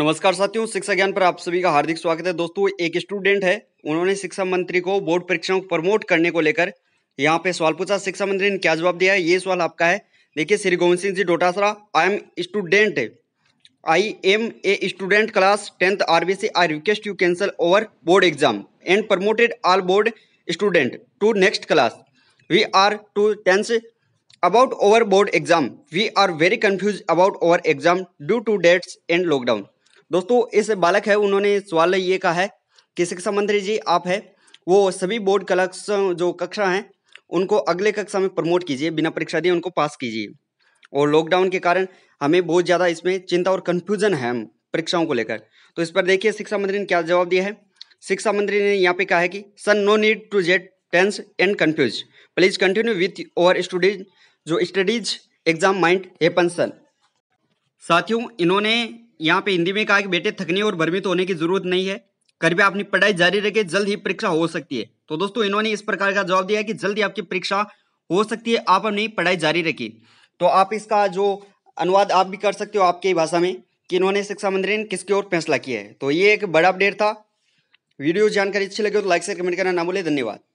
नमस्कार साथियों शिक्षा ज्ञान पर आप सभी का हार्दिक स्वागत है दोस्तों एक स्टूडेंट है उन्होंने शिक्षा मंत्री को बोर्ड परीक्षाओं को प्रमोट करने को लेकर यहाँ पे सवाल पूछा शिक्षा मंत्री ने क्या जवाब दिया है ये सवाल आपका है देखिए Shri Govind Singh ji Dotasra I am student I am a student class tenth R B C I request you cancel over board exam and promoted all board student to next class we are to tenth about over board exam we are very confuse about over exam due to dates and lockdown दोस्तों इस बालक है उन्होंने सवाल ये कहा है कि शिक्षा मंत्री जी आप है वो सभी बोर्ड कलक्ष जो कक्षा हैं उनको अगले कक्षा में प्रमोट कीजिए बिना परीक्षा दिए उनको पास कीजिए और लॉकडाउन के कारण हमें बहुत ज़्यादा इसमें चिंता और कन्फ्यूज़न है हम परीक्षाओं को लेकर तो इस पर देखिए शिक्षा मंत्री ने क्या जवाब दिया है शिक्षा मंत्री ने यहाँ पे कहा है कि son no need to get tense and confuse please continue with over student जो studies exam mind happen son साथियों इन्होंने यहाँ पे हिंदी में कहा कि बेटे थकने और भ्रमित होने की जरूरत नहीं है कृपया अपनी पढ़ाई जारी रखे जल्द ही परीक्षा हो सकती है तो दोस्तों इन्होंने इस प्रकार का जवाब दिया कि जल्द ही आपकी परीक्षा हो सकती है आप अपनी पढ़ाई जारी रखी तो आप इसका जो अनुवाद आप भी कर सकते हो आपकी भाषा में कि इन्होंने शिक्षा मंत्री ने किसकी ओर फैसला किया है तो ये एक बड़ा अपडेट था वीडियो जानकारी अच्छी लगी तो लाइक से कमेंट करना ना बोले धन्यवाद